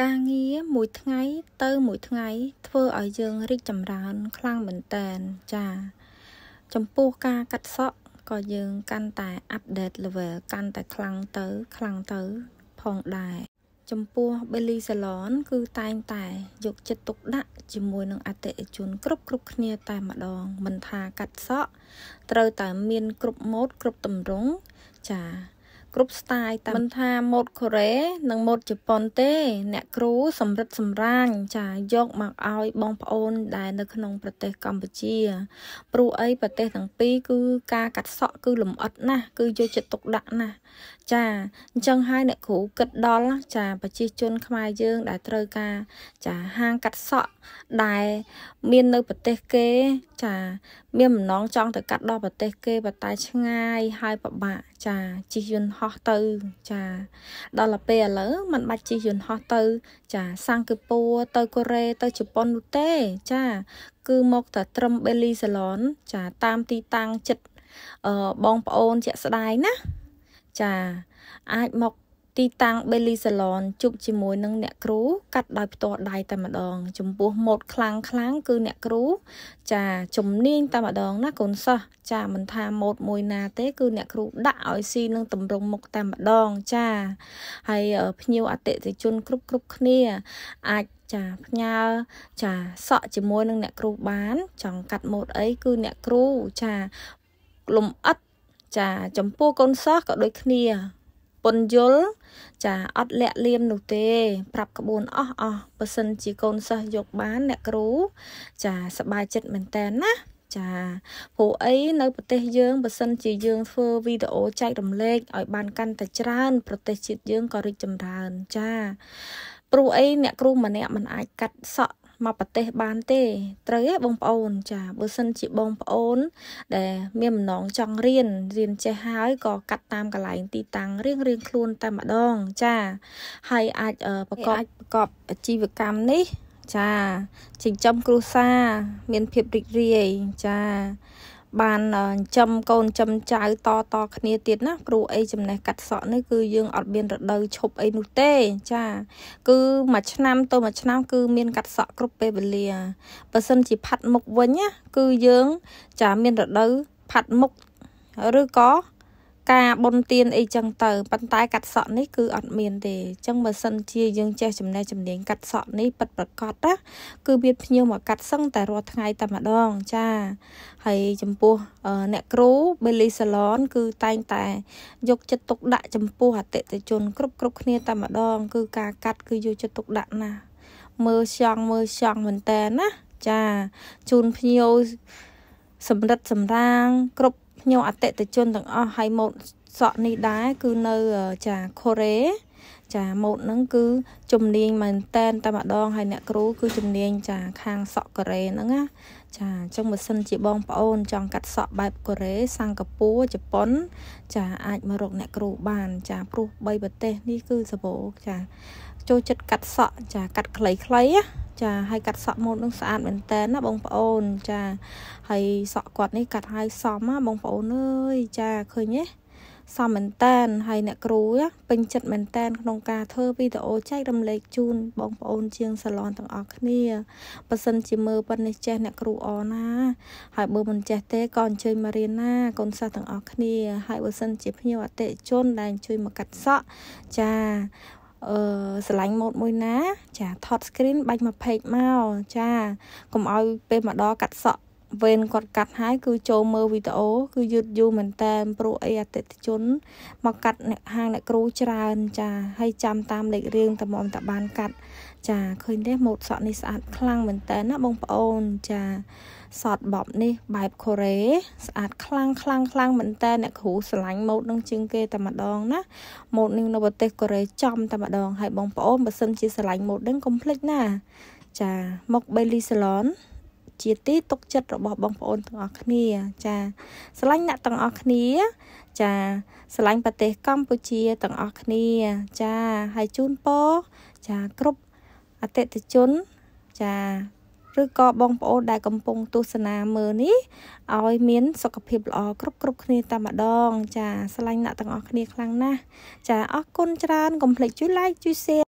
ការងារមួយថ្ងៃ ទៅមួយថ្ងៃធ្វើឲ្យយើងរីកចម្រើនខ្លាំងមែនតើចា ចំពោះការកាត់សក់ក៏យើង កាន់តែ update level កាន់តែខ្លាំងទៅខ្លាំងទៅផងដែរចំពោះ Belly Salon គឺតែងតែយកចិត្តទុកដាក់ជាមួយនឹងអតិថិជនគ្រប់គ្រប់គ្នាតែម្ដងមិនថាកាត់សក់ត្រូវតែមានគ្រប់ម៉ូតគ្រប់តម្រង់ចាគ្រប់ស្ទាយតាមមិនថាម៉ូដកូរ៉េនិងម៉ូដជប៉ុនទេ អ្នកគ្រូសម្រិតសម្រាញចាយកមកឲ្យ បងប្អូនដែល នៅក្នុងប្រទេសកម្ពុជាព្រោះអីប្រទេសទាំងពីរគឺការកាត់សក់ គឺលំអិតណាស់គឺយកចិត្តទុកដាក់ណាស់ចាអញ្ចឹងហើយអ្នកគ្រូគិតដល់ចាប្រជាជនខ្មែរយើងដែលត្រូវការចាហាងកាត់សក់ដែល មាននៅប្រទេសគេចាមានបំណងចង់ទៅកាត់ដល់ប្រទេស គេប៉ុន្តែឆ្ងាយហើយពិបាកចាជិះយន្តហហោះទៅចាដល់ទៅពេលឥឡូវมันបាច់ជិះយន្តហោះទៅ ចាសិង្ហបុរីទៅកូរ៉េទៅជប៉ុននោះទេចា គឺមកតែត្រឹមបេលីសាឡនចាតាមទីតាំងចិត្តអឺបងប្អូនជាក់ស្ដាយណាចាអាចមកទីតាំង Belly Salon ជួបជាមួយនឹងអ្នកគ្រូកាត់ដោយផ្ទាល់ដៃតែម្ដង ចំពោះម៉ូដខ្លាំងខ្លាំងគឺអ្នកគ្រូចាជំនាញតែម្ដងណាកូនសិស្សចាមិនថាម៉ូដមួយ ណាទេគឺអ្នកគ្រូដាក់ឲ្យស៊ីនឹងតម្រង់មុខតែម្ដងចាហើយភ្ញៀវអតិថិជនគ្រប់គ្រប់គ្នាអាចចាផ្ញើចាសក់ជាមួយនឹងអ្នកគ្រូបាន ចង់កាត់ម៉ូដអីគឺអ្នកគ្រូចាលំអិតចាចំពោះកូនសិស្សក៏ដូចគ្នាពន្យល់ចាអត់លាក់លៀមនោះទេប្រាប់ក្បួនអស់អស់បើសិនជាកូនសិស្សយកបាន អ្នកគ្រូចាសប្បាយចិត្តមែនតើណាចាព្រោះអីនៅប្រទេសយើងបើសិនជាយើងធ្វើវីដេអូចែករំលែកឲ្យបានកាន់តែច្រើន ប្រទេសជាតិយើងក៏រីកចម្រើនចាព្រោះអីអ្នកគ្រូម្នាក់មិនអាចកាត់សក់មកប្រទេសបានទេ ត្រូវទេបងប្អូន ចាបើសិនជាបងប្អូន ដែល មានបំណងចង់រៀន រៀនចេះហើយក៏កាត់តាមកន្លែង ទីតាំងរៀងរៀងខ្លួន តែម្ដង ចាហើយអាចប្រកបប្រកបអាជីវកម្មនេះ ចាចិញ្ចឹមគ្រួសារមានភាពរីករាយចាបានចំកូនចំចៅតតគ្នាទៀតណាព្រោះអីចំណេះកាត់សក់នេះគឺយើងអត់មានរដូវឈប់អីនោះទេ ចា គឺមួយឆ្នាំទៅមួយឆ្នាំគឺ មានកាត់សក់គ្រប់ពេលវេលាបើសិនជាផាត់មុខវិញណាគឺយើងចាមានរដូវផាត់មុខឬក៏ការបុនទៀនអីចឹងទៅប៉ុន្តែកាត់សក់នេះគឺអត់មានទេអញ្ចឹងបើសិនជាយើងចេះចំណេះចំណាញកាត់សក់នេះពិតប្រកបណាគឺមានភ្ញៀវមកកាត់សឹងតែរាល់ថ្ងៃតែម្ដង ចាហើយចំពោះអ្នកគ្រូ Belly Salon គឺតែងតែយកចិត្តទុកដាក់ចំពោះអតិថិជន គ្រប់គ្រប់គ្នាតែម្ដង គឺការកាត់គឺយកចិត្តទុកដាក់ណាស់មើលចង់មើលចង់មែនតើណាចាជូនភ្ញៀវសម្រិតសម្រាងគ្រប់ភ្ញៀវអតិថិជនទាំងអស់ហើយម៉ូតសក់នេះដែរគឺនៅចាកូរ៉េចាម៉ូតហ្នឹងគឺជំនាញមែនតែនតែម្ដងហើយអ្នកគ្រូ គឺជំនាញចា ខាងសក់កូរ៉េហ្នឹងណាចាអញ្ចឹងបើសិនជាបងប្អូន ចង់កាត់សក់បែបកូរ៉េសិង្ហបុរីជប៉ុន ចាអាចមករកអ្នកគ្រូបាន ចាព្រោះ3ប្រទេសនេះគឺសម្បូរចាចូលចិត្តកាត់សក់ចាកាត់ខ្លីៗណាចាហើយកាត់សក់ម៉ូតនឹងស្អាតមែនតើណាបងប្អូនចាហើយសក់គាត់នេះកាត់ហើយសមណាបងប្អូនអើយចាឃើញទេសមមែនតែនហើយអ្នកគ្រូពេញចិត្តមែនតែនក្នុងការធ្វើវីដេអូចែករំលែកជូនបងប្អូនជាងសាឡនទាំងអស់គ្នាបើសិនជាមើលប៉ុណ្ណេះចេះអ្នកគ្រូអណា ហើយបើមិនចេះទេក៏អញ្ជើញមករៀនណាកូនសិស្សទាំងអស់គ្នា ហើយបើសិនជាភ្ញៀវអតិជនដែលអញ្ជើញមកកាត់សក់ចាអឺស្រឡាញ់ម៉ូតមួយណា ចាថត screen បាច់មក page មកចាកុំឲ្យពេលមកដល់កាត់សក់វេនគាត់កាត់ហើយ គឺចូលមើលវីដេអូគឺយឺតយូរមែនតើព្រោះអីអតិថិជន មកកាត់អ្នកហាងអ្នកគ្រូច្រើន ចាហើយចាំតាមលេខរៀងតាមមតបានកាត់ចាឃើញទេម៉ូតសក់នេះស្អាតខ្លាំងមែនតើណាបងប្អូនចាសតបបនេះបែបកូរ៉េស្អាតខ្លាំងខ្លាំងខ្លាំងមែនតើអ្នកគ្រូស្រឡាញ់ម៉ូដនឹងជាងគេតែម្ដងណាម៉ូដនេះនៅប្រទេសកូរ៉េចំតែម្ដង ហើយបងប្អូនបើសិនជាស្រឡាញ់ម៉ូដនឹងកុំភ្លេចណាចាមក Bailey Salon ជាទី ទុកចិត្តរបស់បងប្អូនទាំងអស់គ្នា ចាស្រឡាញ់អ្នកទាំងអស់គ្នា ចាស្រឡាញ់ប្រទេសកម្ពុជាទាំងអស់គ្នាចាហើយជូនពរចាគ្រប់អតិថិជនចាឬក៏បងប្អូនដែលកំពុងទស្សនាមើលនេះឲ្យ មាន សុខភាពល្អគ្រប់គ្រប់គ្នាតែម្ដង ចាស្រឡាញ់អ្នកទាំងអស់គ្នាខ្លាំងណាស់ចាអរគុណច្រើនកុំភ្លេចជួយ like ជួយ share